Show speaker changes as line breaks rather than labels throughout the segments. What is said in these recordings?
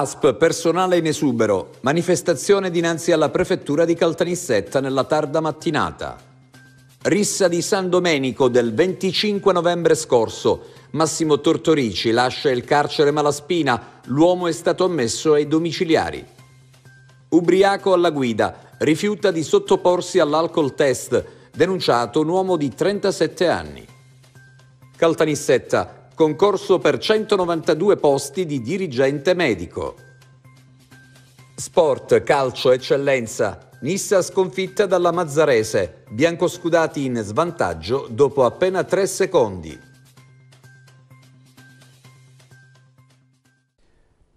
ASP, personale in esubero, manifestazione dinanzi alla prefettura di Caltanissetta nella tarda mattinata. Rissa di San Domenico del 25 novembre scorso. Massimo Tortorici lascia il carcere Malaspina, l'uomo è stato ammesso ai domiciliari. Ubriaco alla guida, rifiuta di sottoporsi all'alcol test, denunciato un uomo di 37 anni. Caltanissetta, concorso per 192 posti di dirigente medico. Sport, calcio, eccellenza. Nissa sconfitta dalla Mazzarese, biancoscudati in svantaggio dopo appena 3 secondi.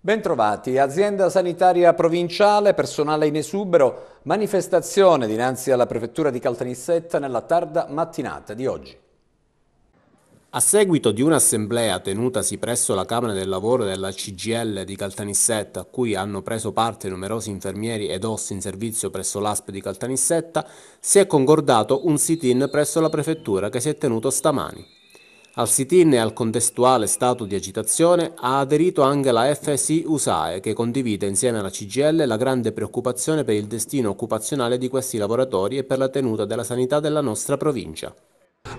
Bentrovati, azienda sanitaria provinciale, personale in esubero, manifestazione dinanzi alla prefettura di Caltanissetta nella tarda mattinata di oggi.
A seguito di un'assemblea tenutasi presso la Camera del Lavoro della CGL di Caltanissetta, a cui hanno preso parte numerosi infermieri ed OSS in servizio presso l'ASP di Caltanissetta, si è concordato un sit-in presso la Prefettura che si è tenuto stamani. Al sit-in e al contestuale stato di agitazione ha aderito anche la FSI USAE, che condivide insieme alla CGL la grande preoccupazione per il destino occupazionale di questi lavoratori e per la tenuta della sanità della nostra provincia.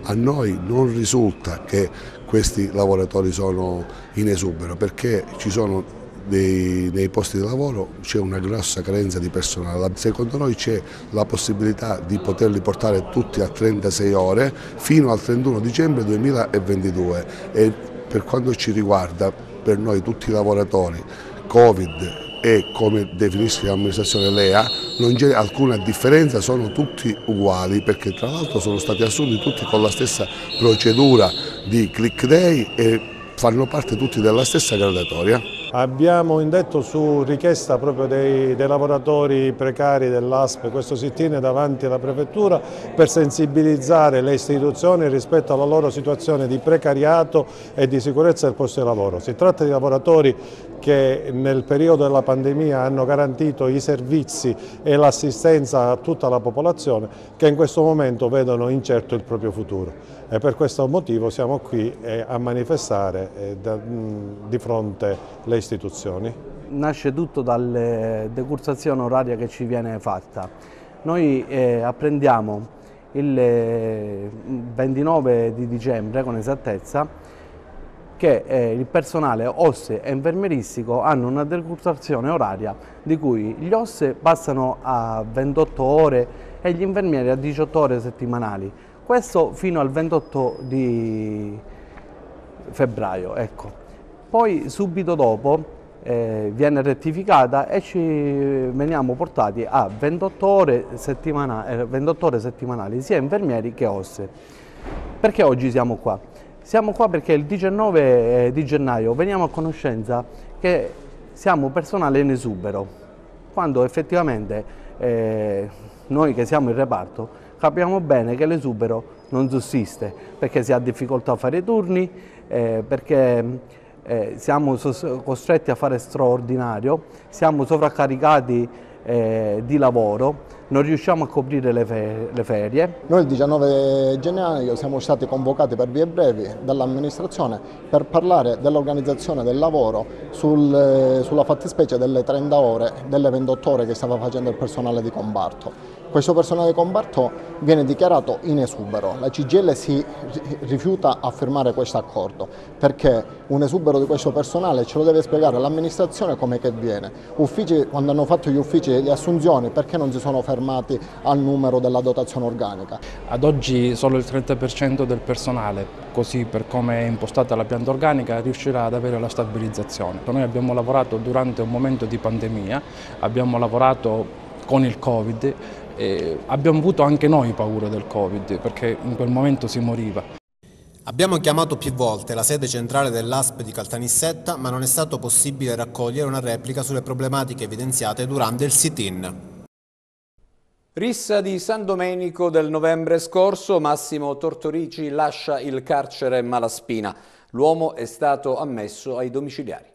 A noi non risulta che questi lavoratori sono in esubero perché ci sono dei, nei posti di lavoro c'è una grossa carenza di personale. Secondo noi c'è la possibilità di poterli portare tutti a 36 ore fino al 31 dicembre 2022 e per quanto ci riguarda, per noi tutti i lavoratori Covid e come definisce l'amministrazione Lea non c'è alcuna differenza, sono tutti uguali perché tra l'altro sono stati assunti tutti con la stessa procedura di click day e fanno parte tutti della stessa gradatoria. Abbiamo indetto su richiesta proprio dei, dei lavoratori precari dell'ASP questo sit-in davanti alla prefettura per sensibilizzare le istituzioni rispetto alla loro situazione di precariato e di sicurezza del posto di lavoro. Si tratta di lavoratori che nel periodo della pandemia hanno garantito i servizi e l'assistenza a tutta la popolazione che in questo momento vedono incerto il proprio futuro e per questo motivo siamo qui eh, a manifestare eh, di fronte alle istituzioni.
Nasce tutto dalla decursazione oraria che ci viene fatta. Noi eh, apprendiamo il 29 di dicembre con esattezza che il personale osse e infermieristico hanno una decursazione oraria di cui gli osse passano a 28 ore e gli infermieri a 18 ore settimanali. Questo fino al 28 di febbraio, ecco. Poi subito dopo eh, viene rettificata e ci veniamo portati a 28 ore, settimana, 28 eh, ore settimanali sia infermieri che osse. Perché oggi siamo qua? Siamo qua perché il 19 eh, di gennaio veniamo a conoscenza che siamo personale in esubero, quando effettivamente eh, noi che siamo in reparto capiamo bene che l'esubero non sussiste, perché si ha difficoltà a fare turni, eh, perché eh, siamo costretti a fare straordinario, siamo sovraccaricati eh, di lavoro non riusciamo a coprire le, fe le ferie. Noi il 19 gennaio siamo stati convocati per vie brevi dall'amministrazione per parlare dell'organizzazione del lavoro sul,
sulla fattispecie delle 30 ore, delle 28 ore che stava facendo il personale di comparto. Questo personale di comparto viene dichiarato in esubero. La CGL si rifiuta a firmare questo accordo perché un esubero di questo personale ce lo deve spiegare l'amministrazione come che viene. Uffici, quando hanno fatto gli uffici le assunzioni, perché non si sono fermati? fermati al numero della dotazione organica.
Ad oggi solo il 30% del personale, così per come è impostata la pianta organica, riuscirà ad avere la stabilizzazione. Noi abbiamo lavorato durante un momento di pandemia, abbiamo lavorato con il Covid, e abbiamo avuto anche noi paura del Covid perché in quel momento si moriva. Abbiamo
chiamato più volte la sede centrale dell'ASP di Caltanissetta ma non è stato possibile raccogliere una replica sulle problematiche evidenziate durante il sit-in. Rissa
di San Domenico del novembre scorso, Massimo Tortorici lascia il carcere Malaspina. L'uomo è stato ammesso ai domiciliari.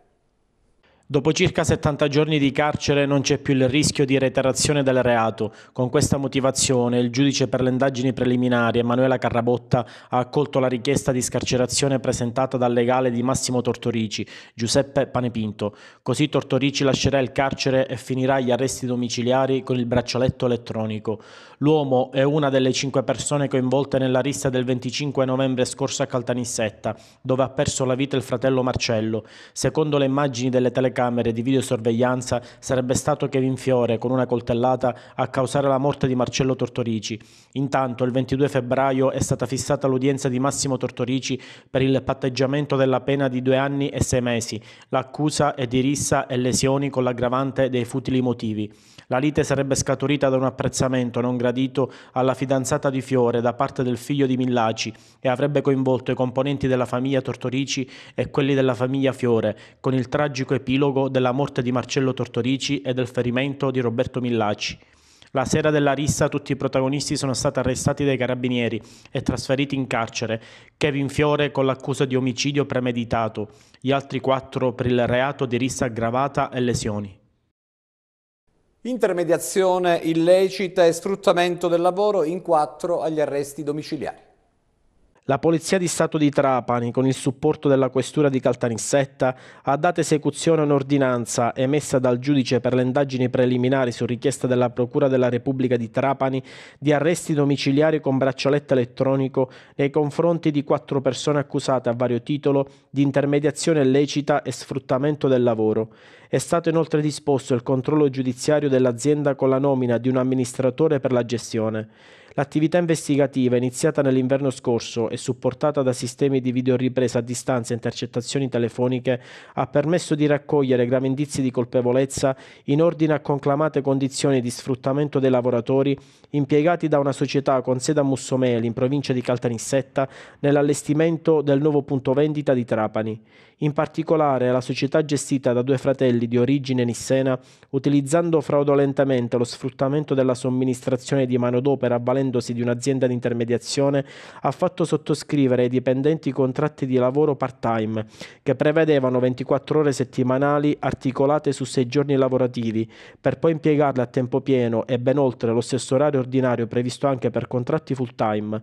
Dopo circa 70 giorni di carcere non c'è più il rischio di reiterazione del reato. Con questa motivazione il giudice per le indagini preliminari Emanuela Carrabotta ha accolto la richiesta di scarcerazione presentata dal legale di Massimo Tortorici, Giuseppe Panepinto. Così Tortorici lascerà il carcere e finirà gli arresti domiciliari con il braccialetto elettronico. L'uomo è una delle cinque persone coinvolte nella rissa del 25 novembre scorso a Caltanissetta, dove ha perso la vita il fratello Marcello. Secondo le immagini delle telecamere videocamere di videosorveglianza sarebbe stato Kevin Fiore con una coltellata a causare la morte di Marcello Tortorici. Intanto il 22 febbraio è stata fissata l'udienza di Massimo Tortorici per il patteggiamento della pena di due anni e sei mesi. L'accusa è di rissa e lesioni con l'aggravante dei futili motivi. La lite sarebbe scaturita da un apprezzamento non gradito alla fidanzata di Fiore da parte del figlio di Millaci e avrebbe coinvolto i componenti della famiglia Tortorici e quelli della famiglia Fiore, con il tragico epilogo riepilogo della morte di Marcello Tortorici e del ferimento di Roberto Millaci. La sera della rissa tutti i protagonisti sono stati arrestati dai carabinieri e trasferiti in carcere, Kevin Fiore con l'accusa di omicidio premeditato, gli altri quattro per il reato di rissa aggravata e lesioni.
Intermediazione illecita e sfruttamento del lavoro in quattro agli arresti domiciliari.
La Polizia di Stato di Trapani, con il supporto della Questura di Caltanissetta, ha dato esecuzione a un'ordinanza emessa dal giudice per le indagini preliminari su richiesta della Procura della Repubblica di Trapani di arresti domiciliari con braccialetto elettronico nei confronti di quattro persone accusate a vario titolo di intermediazione illecita e sfruttamento del lavoro. È stato inoltre disposto il controllo giudiziario dell'azienda con la nomina di un amministratore per la gestione. L'attività investigativa, iniziata nell'inverno scorso e supportata da sistemi di videoripresa a distanza e intercettazioni telefoniche, ha permesso di raccogliere gravi indizi di colpevolezza in ordine a conclamate condizioni di sfruttamento dei lavoratori impiegati da una società con sede a Mussomeli, in provincia di Caltanissetta, nell'allestimento del nuovo punto vendita di Trapani. In particolare, la società gestita da due fratelli di origine nissena, utilizzando fraudolentemente lo sfruttamento della somministrazione di manodopera a valenza avvalendosi di un'azienda di intermediazione, ha fatto sottoscrivere ai dipendenti contratti di lavoro part-time che prevedevano 24 ore settimanali articolate su 6 giorni lavorativi, per poi impiegarle a tempo pieno e ben oltre lo stesso orario ordinario previsto anche per contratti full-time.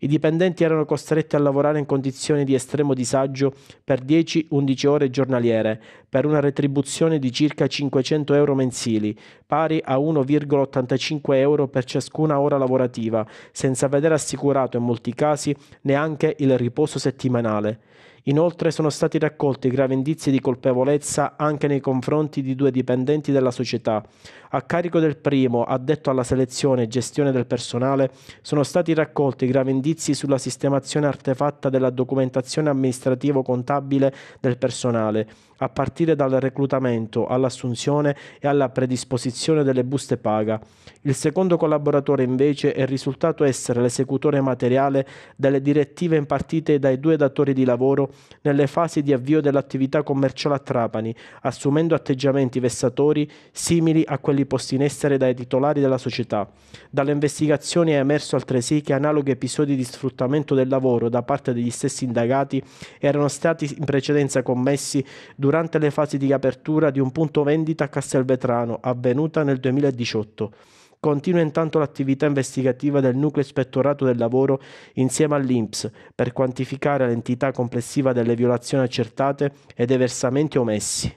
I dipendenti erano costretti a lavorare in condizioni di estremo disagio per 10-11 ore giornaliere, per una retribuzione di circa 500 euro mensili, pari a 1,85 euro per ciascuna ora lavorativa, senza vedere assicurato in molti casi neanche il riposo settimanale. Inoltre sono stati raccolti gravi indizi di colpevolezza anche nei confronti di due dipendenti della società. A carico del primo, addetto alla selezione e gestione del personale, sono stati raccolti gravi indizi sulla sistemazione artefatta della documentazione amministrativo-contabile del personale, a partire dal reclutamento, all'assunzione e alla predisposizione delle buste paga. Il secondo collaboratore invece è risultato essere l'esecutore materiale delle direttive impartite dai due datori di lavoro nelle fasi di avvio dell'attività commerciale a Trapani, assumendo atteggiamenti vessatori simili a quelli posti in essere dai titolari della società. Dalle investigazioni è emerso altresì che analoghi episodi di sfruttamento del lavoro da parte degli stessi indagati erano stati in precedenza commessi durante le fasi di apertura di un punto vendita a Castelvetrano, avvenuta nel 2018. Continua intanto l'attività investigativa del nucleo ispettorato del lavoro insieme all'INPS per quantificare l'entità complessiva delle violazioni accertate e dei versamenti omessi.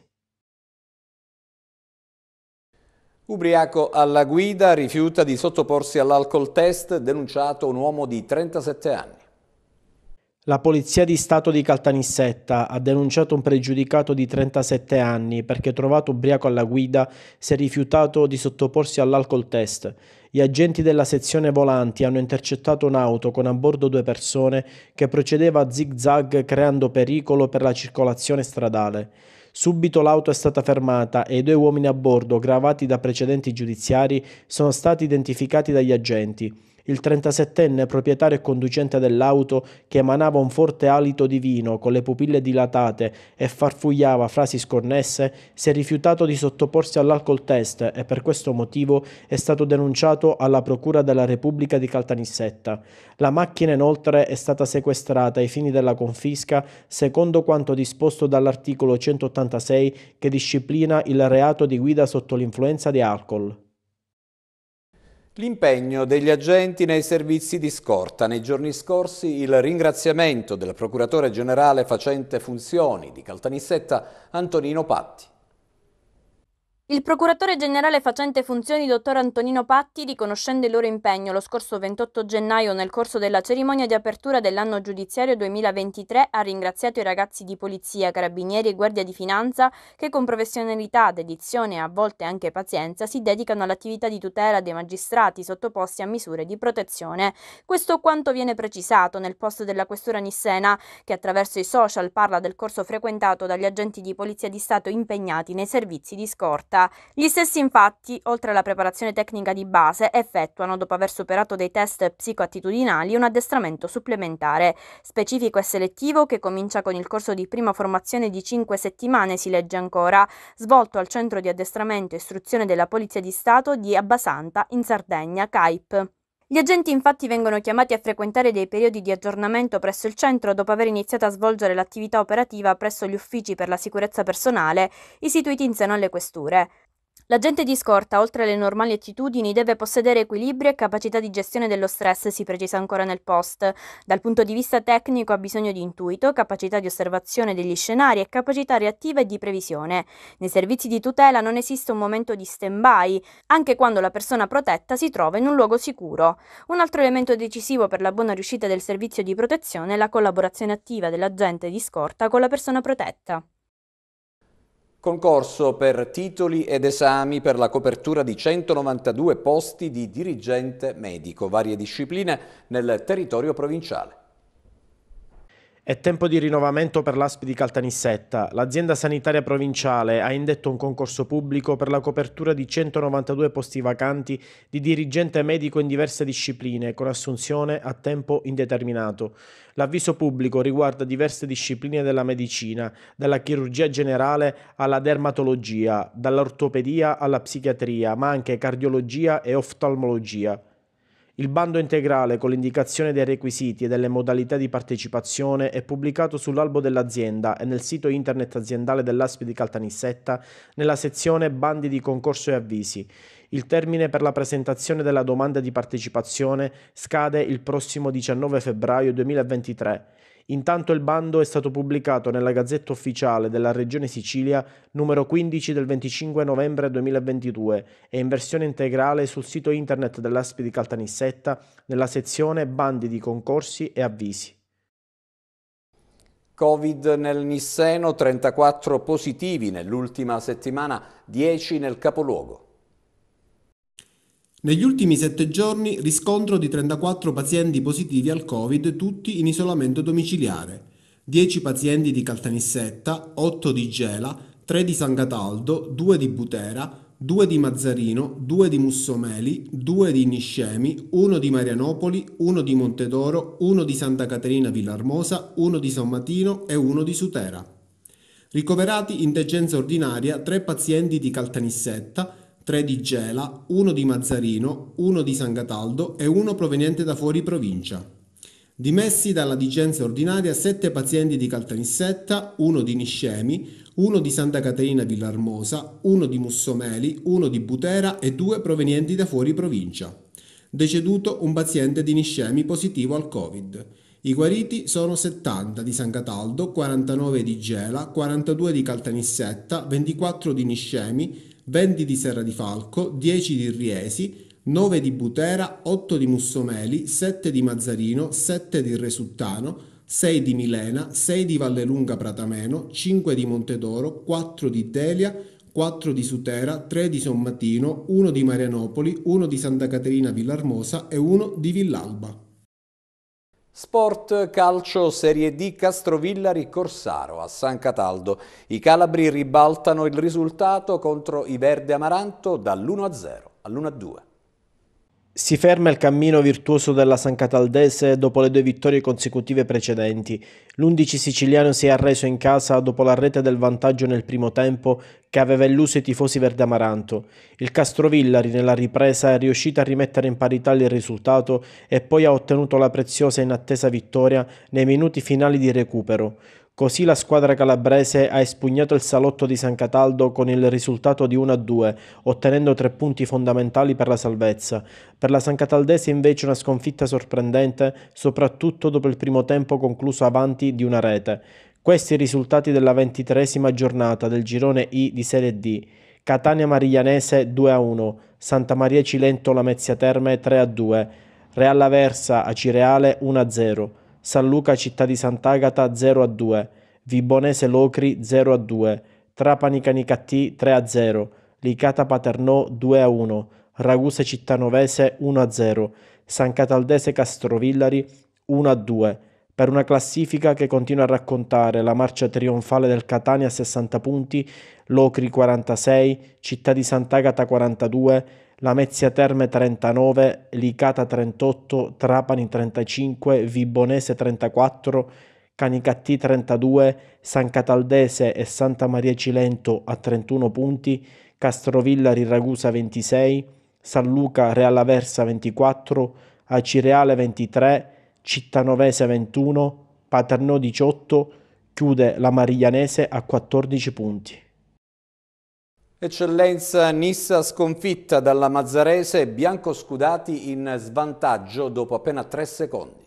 Ubriaco alla guida rifiuta di sottoporsi all'alcol test denunciato un uomo di 37 anni.
La Polizia di Stato di Caltanissetta ha denunciato un pregiudicato di 37 anni perché trovato ubriaco alla guida si è rifiutato di sottoporsi all'alcol test. Gli agenti della sezione volanti hanno intercettato un'auto con a bordo due persone che procedeva a zig-zag creando pericolo per la circolazione stradale. Subito l'auto è stata fermata e i due uomini a bordo, gravati da precedenti giudiziari, sono stati identificati dagli agenti. Il 37enne proprietario e conducente dell'auto, che emanava un forte alito di vino con le pupille dilatate e farfugliava frasi sconnesse, si è rifiutato di sottoporsi all'alcol test e per questo motivo è stato denunciato alla Procura della Repubblica di Caltanissetta. La macchina inoltre è stata sequestrata ai fini della confisca secondo quanto disposto dall'articolo 186 che disciplina il reato di guida sotto l'influenza di alcol.
L'impegno degli agenti nei servizi di scorta. Nei giorni scorsi il ringraziamento del procuratore generale facente funzioni di Caltanissetta Antonino Patti.
Il procuratore generale facente funzioni, dottor Antonino Patti, riconoscendo il loro impegno lo scorso 28 gennaio nel corso della cerimonia di apertura dell'anno giudiziario 2023, ha ringraziato i ragazzi di polizia, carabinieri e guardia di finanza che con professionalità, dedizione e a volte anche pazienza si dedicano all'attività di tutela dei magistrati sottoposti a misure di protezione. Questo quanto viene precisato nel post della questura Nissena, che attraverso i social parla del corso frequentato dagli agenti di polizia di Stato impegnati nei servizi di scorta università. Gli stessi infatti, oltre alla preparazione tecnica di base, effettuano, dopo aver superato dei test psicoattitudinali, un addestramento supplementare, specifico e selettivo che comincia con il corso di prima formazione di 5 settimane, si legge ancora, svolto al Centro di Addestramento e Istruzione della Polizia di Stato di Abbasanta, in Sardegna, CAIP. Gli agenti infatti vengono chiamati a frequentare dei periodi di aggiornamento presso il centro dopo aver iniziato a svolgere l'attività operativa presso gli uffici per la sicurezza personale istituiti in seno alle questure. L'agente di scorta, oltre alle normali attitudini, deve possedere equilibrio e capacità di gestione dello stress, si precisa ancora nel post. Dal punto di vista tecnico ha bisogno di intuito, capacità di osservazione degli scenari e capacità reattiva e di previsione. Nei servizi di tutela non esiste un momento di stand-by, anche quando la persona protetta si trova in un luogo sicuro. Un altro elemento decisivo per la buona riuscita del servizio di protezione è la collaborazione attiva dell'agente di scorta con la persona protetta.
Concorso per titoli ed esami per la copertura di 192 posti di dirigente medico, varie discipline nel territorio provinciale.
È tempo di rinnovamento per l'ASP di Caltanissetta. L'azienda sanitaria provinciale ha indetto un concorso pubblico per la copertura di 192 posti vacanti di dirigente medico in diverse discipline con assunzione a tempo indeterminato. L'avviso pubblico riguarda diverse discipline della medicina, dalla chirurgia generale alla dermatologia, dall'ortopedia alla psichiatria, ma anche cardiologia e oftalmologia. Il bando integrale con l'indicazione dei requisiti e delle modalità di partecipazione è pubblicato sull'albo dell'azienda e nel sito internet aziendale dell'ASP di Caltanissetta nella sezione Bandi di concorso e avvisi. Il termine per la presentazione della domanda di partecipazione scade il prossimo 19 febbraio 2023 Intanto il bando è stato pubblicato nella Gazzetta Ufficiale della Regione Sicilia numero 15 del 25 novembre 2022 e in versione integrale sul sito internet dell'ASPI di Caltanissetta nella sezione Bandi di concorsi e avvisi.
Covid nel Nisseno, 34 positivi nell'ultima settimana, 10 nel capoluogo.
Negli ultimi sette giorni riscontro di 34 pazienti positivi al Covid, tutti in isolamento domiciliare. 10 pazienti di Caltanissetta, 8 di Gela, 3 di San Cataldo, 2 di Butera, 2 di Mazzarino, 2 di Mussomeli, 2 di Niscemi, 1 di Marianopoli, 1 di Montedoro, 1 di Santa Caterina Villarmosa, 1 di San Matino e 1 di Sutera. Ricoverati in degenza ordinaria 3 pazienti di Caltanissetta, tre di Gela, uno di Mazzarino, uno di San Cataldo e uno proveniente da fuori provincia. Dimessi dalla digenza ordinaria sette pazienti di Caltanissetta, uno di Niscemi, uno di Santa Caterina Villarmosa, uno di Mussomeli, uno di Butera e due provenienti da fuori provincia. Deceduto un paziente di Niscemi positivo al Covid. I guariti sono 70 di San Cataldo, 49 di Gela, 42 di Caltanissetta, 24 di Niscemi, 20 di Serra di Falco, 10 di Riesi, 9 di Butera, 8 di Mussomeli, 7 di Mazzarino, 7 di Resuttano, 6 di Milena, 6 di Vallelunga Pratameno, 5 di Montedoro, 4 di Delia, 4 di Sutera, 3 di Sommatino, 1 di Marianopoli, 1 di Santa Caterina Villarmosa e 1 di Villalba.
Sport Calcio Serie D Castrovillari Corsaro a San Cataldo. I calabri ribaltano il risultato contro i Verde Amaranto dall'1-0 all'1-2.
Si ferma il cammino virtuoso della San Cataldese dopo le due vittorie consecutive precedenti. L'11 siciliano si è arreso in casa dopo la rete del vantaggio nel primo tempo che aveva illuso i tifosi verde amaranto. Il Castrovillari nella ripresa è riuscito a rimettere in parità il risultato e poi ha ottenuto la preziosa e inattesa vittoria nei minuti finali di recupero. Così la squadra calabrese ha espugnato il salotto di San Cataldo con il risultato di 1-2, ottenendo tre punti fondamentali per la salvezza. Per la San Cataldese invece una sconfitta sorprendente, soprattutto dopo il primo tempo concluso avanti di una rete. Questi i risultati della ventitresima giornata del girone I di Serie D. Catania Mariglianese 2-1, Santa Maria Cilento Lamezia Terme 3-2, Real Aversa Acireale Cireale 1-0. San Luca Città di Sant'Agata 0 a 2, Vibonese Locri 0 a 2, Trapani Canicattì 3 a 0, Licata Paternò 2 a 1, Ragusa Cittanovese 1 a 0, San Cataldese Castrovillari 1 a 2, per una classifica che continua a raccontare la marcia trionfale del Catania a 60 punti, Locri 46, Città di Sant'Agata 42, Lamezia Terme 39, Licata 38, Trapani 35, Vibonese 34, Canicattì 32, San Cataldese e Santa Maria Cilento a 31 punti, Castrovilla Ragusa 26, San Luca Reala 24, Acireale 23, Cittanovese 21, Paternò 18, chiude la Mariglianese a 14 punti.
Eccellenza Nissa sconfitta dalla Mazzarese e Bianco Scudati in svantaggio dopo appena tre secondi.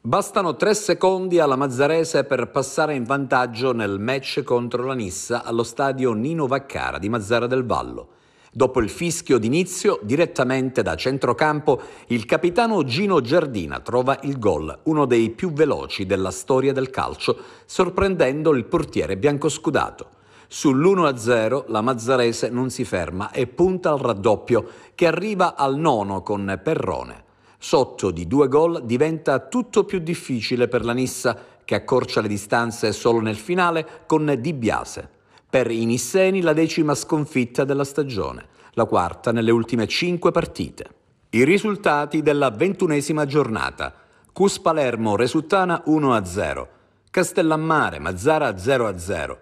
Bastano tre secondi alla Mazzarese per passare in vantaggio nel match contro la Nissa allo stadio Nino Vaccara di Mazzara del Vallo. Dopo il fischio d'inizio, direttamente da centrocampo, il capitano Gino Giardina trova il gol, uno dei più veloci della storia del calcio, sorprendendo il portiere biancoscudato. Sull'1-0 la Mazzarese non si ferma e punta al raddoppio che arriva al nono con Perrone. Sotto di due gol diventa tutto più difficile per la Nissa che accorcia le distanze solo nel finale con Di Biase. Per i Nisseni la decima sconfitta della stagione, la quarta nelle ultime cinque partite. I risultati della ventunesima giornata. Cus Palermo Resuttana 1-0, Castellammare Mazzara 0-0.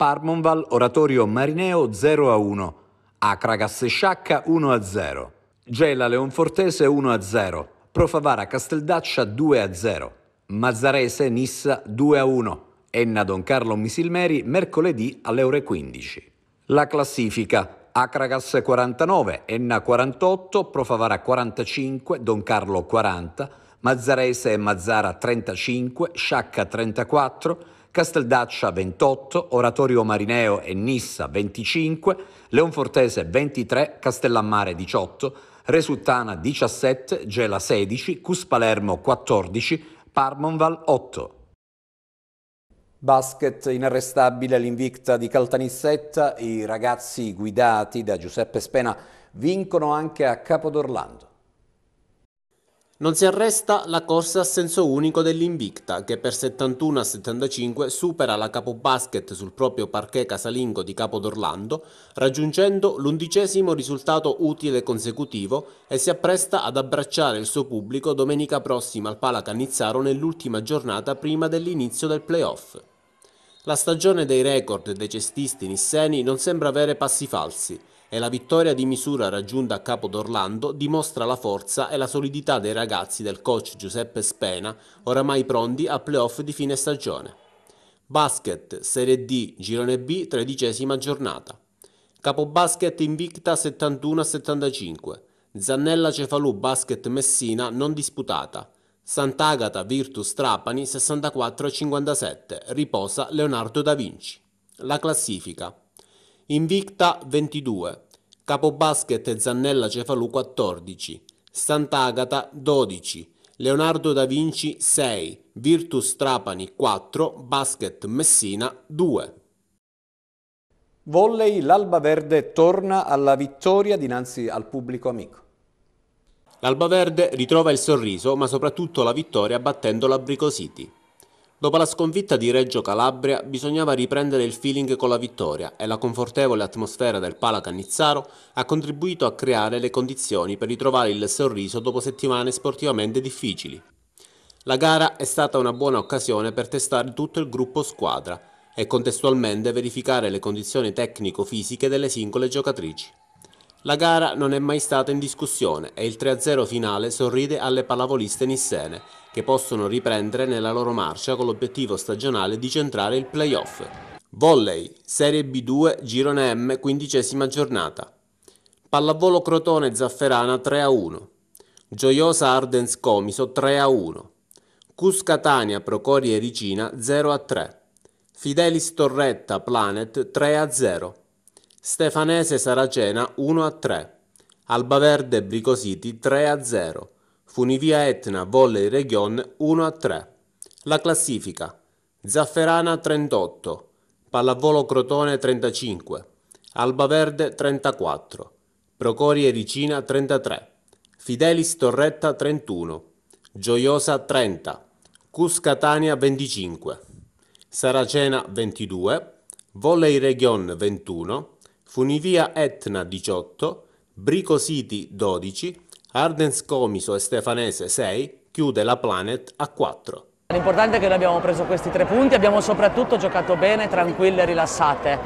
Parmonval Oratorio Marineo 0 a 1, Acragas Sciacca 1 a 0, Gela Leonfortese 1 a 0, Profavara Casteldaccia 2 a 0, Mazzarese Nissa 2 a 1, Enna Don Carlo Misilmeri mercoledì alle ore 15. La classifica Acragas 49, Enna 48, Profavara 45, Don Carlo 40, Mazzarese e Mazzara 35, Sciacca 34, Casteldaccia 28, Oratorio Marineo e Nissa 25, Leonfortese 23, Castellammare 18, Resultana 17, Gela 16, Cus Palermo 14, Parmonval 8. Basket inarrestabile l'invicta di Caltanissetta, i ragazzi guidati da Giuseppe Spena vincono anche a Capodorlando.
Non si arresta la corsa a senso unico dell'Invicta, che per 71 a 75 supera la capobasket sul proprio parquet casalingo di Capo d'Orlando, raggiungendo l'undicesimo risultato utile consecutivo e si appresta ad abbracciare il suo pubblico domenica prossima al Pala Cannizzaro nell'ultima giornata prima dell'inizio del playoff. La stagione dei record dei cestisti nisseni non sembra avere passi falsi, e la vittoria di misura raggiunta a capo d'Orlando dimostra la forza e la solidità dei ragazzi del coach Giuseppe Spena, oramai pronti al playoff di fine stagione. Basket, Serie D, Girone B, tredicesima giornata. Capo Basket invicta 71-75. Zannella Cefalù Basket Messina non disputata. Sant'Agata Virtus Trapani 64-57. Riposa Leonardo da Vinci. La classifica. Invicta 22, Capobasket Zannella Cefalù 14, Sant'Agata 12, Leonardo da Vinci 6, Virtus Trapani 4, Basket Messina 2.
Volley l'Alba Verde torna alla vittoria dinanzi al pubblico amico.
L'Alba Verde ritrova il sorriso ma soprattutto la vittoria battendo l'Abrico City. Dopo la sconfitta di Reggio Calabria bisognava riprendere il feeling con la vittoria e la confortevole atmosfera del Pala Cannizzaro ha contribuito a creare le condizioni per ritrovare il sorriso dopo settimane sportivamente difficili. La gara è stata una buona occasione per testare tutto il gruppo squadra e contestualmente verificare le condizioni tecnico-fisiche delle singole giocatrici. La gara non è mai stata in discussione e il 3-0 finale sorride alle pallavoliste nissene, che possono riprendere nella loro marcia con l'obiettivo stagionale di centrare il playoff. Volley, Serie B2, Girone M, quindicesima giornata. Pallavolo Crotone Zafferana 3-1. Gioiosa Ardens Comiso 3-1. Cusca Tania Procori Ericina 0-3. Fidelis Torretta Planet 3-0. Stefanese Saracena 1-3, a Albaverde Bricositi 3-0, a Funivia Etna Volley Region 1-3. a La classifica Zafferana 38, Pallavolo Crotone 35, Albaverde 34, Procori Ericina 33, Fidelis Torretta 31, Gioiosa 30, Cuscatania 25, Saracena 22, Volley Region 21, Funivia Etna 18, Brico City 12, Ardens Comiso e Stefanese 6, chiude la Planet a 4.
L'importante è che noi abbiamo preso questi tre punti, abbiamo soprattutto giocato bene, tranquille, e rilassate.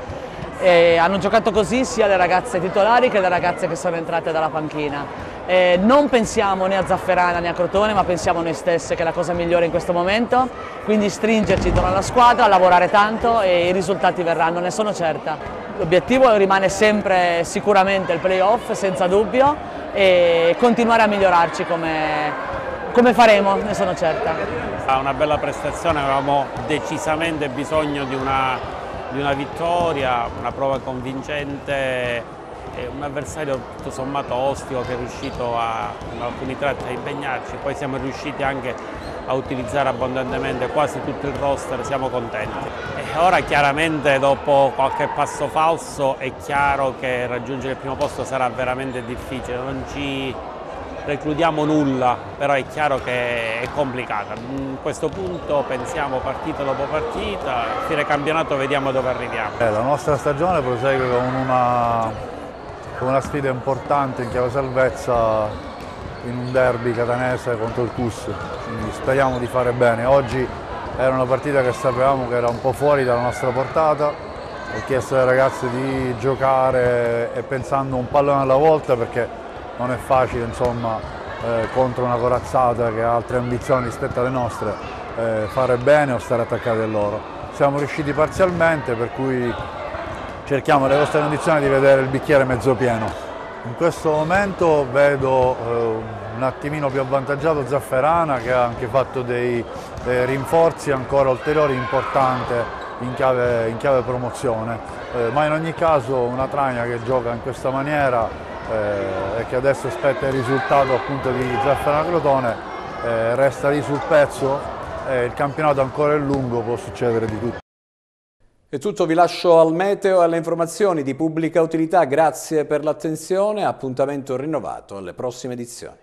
E hanno giocato così sia le ragazze titolari che le ragazze che sono entrate dalla panchina. Eh, non pensiamo né a Zafferana né a Crotone, ma pensiamo noi stesse che è la cosa migliore in questo momento, quindi stringerci intorno alla squadra, lavorare tanto e i risultati verranno, ne sono certa. L'obiettivo rimane sempre sicuramente il playoff, senza dubbio, e continuare a migliorarci come, come faremo, ne sono certa.
È una bella prestazione, avevamo decisamente bisogno di una, di una vittoria, una prova convincente è un avversario tutto sommato ostico che è riuscito a, in alcuni
tratti a impegnarci, poi siamo riusciti anche a utilizzare abbondantemente quasi tutto il
roster, siamo contenti. E ora chiaramente dopo qualche passo falso è chiaro che raggiungere il primo posto sarà veramente difficile, non ci precludiamo
nulla, però è chiaro che è complicata. A mm, questo punto pensiamo partita dopo partita, fine campionato vediamo dove arriviamo.
Eh, la nostra stagione prosegue con una una sfida importante in chiave salvezza in un derby catanese contro il Cus, quindi speriamo di fare bene. Oggi era una partita che sapevamo che era un po' fuori dalla nostra portata, ho chiesto ai ragazzi di giocare e pensando un pallone alla volta perché non è facile insomma, eh, contro una corazzata che ha altre ambizioni rispetto alle nostre eh, fare bene o stare attaccati a loro. Siamo riusciti parzialmente per cui cerchiamo nelle vostre condizioni di vedere il bicchiere mezzo pieno. In questo momento vedo eh, un attimino più avvantaggiato Zafferana che ha anche fatto dei, dei eh, rinforzi ancora ulteriori importanti in chiave, in chiave promozione, eh, ma in ogni caso una Tragna che gioca in questa maniera eh, e che adesso aspetta il risultato appunto di Zafferana Crotone eh, resta lì sul pezzo, il campionato ancora è lungo, può succedere di tutto. È tutto, vi lascio al meteo e alle informazioni di pubblica
utilità. Grazie per l'attenzione, appuntamento rinnovato alle prossime edizioni.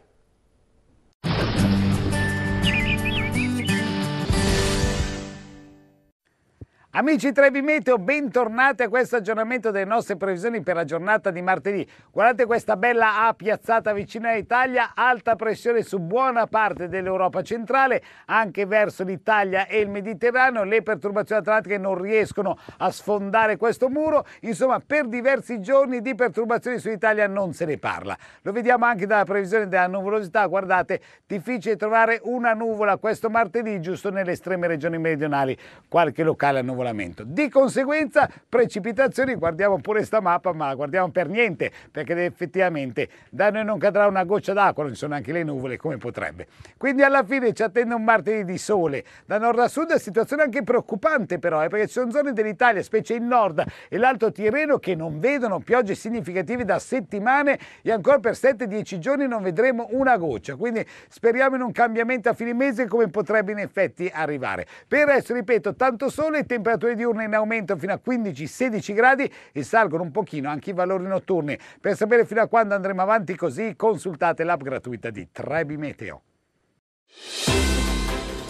Amici Trevi Meteo, bentornati a questo aggiornamento delle nostre previsioni per la giornata di martedì. Guardate questa bella A piazzata vicina all'Italia, alta pressione su buona parte dell'Europa centrale, anche verso l'Italia e il Mediterraneo. Le perturbazioni atlantiche non riescono a sfondare questo muro. Insomma, per diversi giorni di perturbazioni sull'Italia non se ne parla. Lo vediamo anche dalla previsione della nuvolosità. Guardate, difficile trovare una nuvola questo martedì, giusto nelle estreme regioni meridionali. Qualche locale a nuvolosità agevolamento. Di conseguenza precipitazioni, guardiamo pure sta mappa, ma guardiamo per niente, perché effettivamente da noi non cadrà una goccia d'acqua, non ci sono anche le nuvole, come potrebbe. Quindi alla fine ci attende un martedì di sole. Da nord a sud è situazione anche preoccupante però, eh, perché ci sono zone dell'Italia, specie il nord e l'Alto Tirreno, che non vedono piogge significative da settimane e ancora per 7-10 giorni non vedremo una goccia. Quindi speriamo in un cambiamento a fine mese come potrebbe in effetti arrivare. Per adesso, ripeto, tanto sole e temperature temperature diurne in aumento fino a 15-16 gradi e salgono un pochino anche i valori notturni. Per sapere fino a quando andremo avanti così consultate l'app gratuita di Trebi Meteo.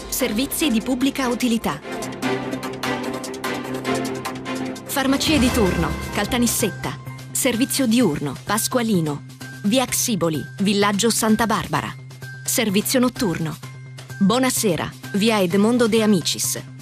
Servizi di pubblica utilità. Farmacie di turno, Caltanissetta. Servizio diurno, Pasqualino. Via Xiboli, Villaggio Santa Barbara. Servizio notturno. Buonasera, via Edmondo De Amicis.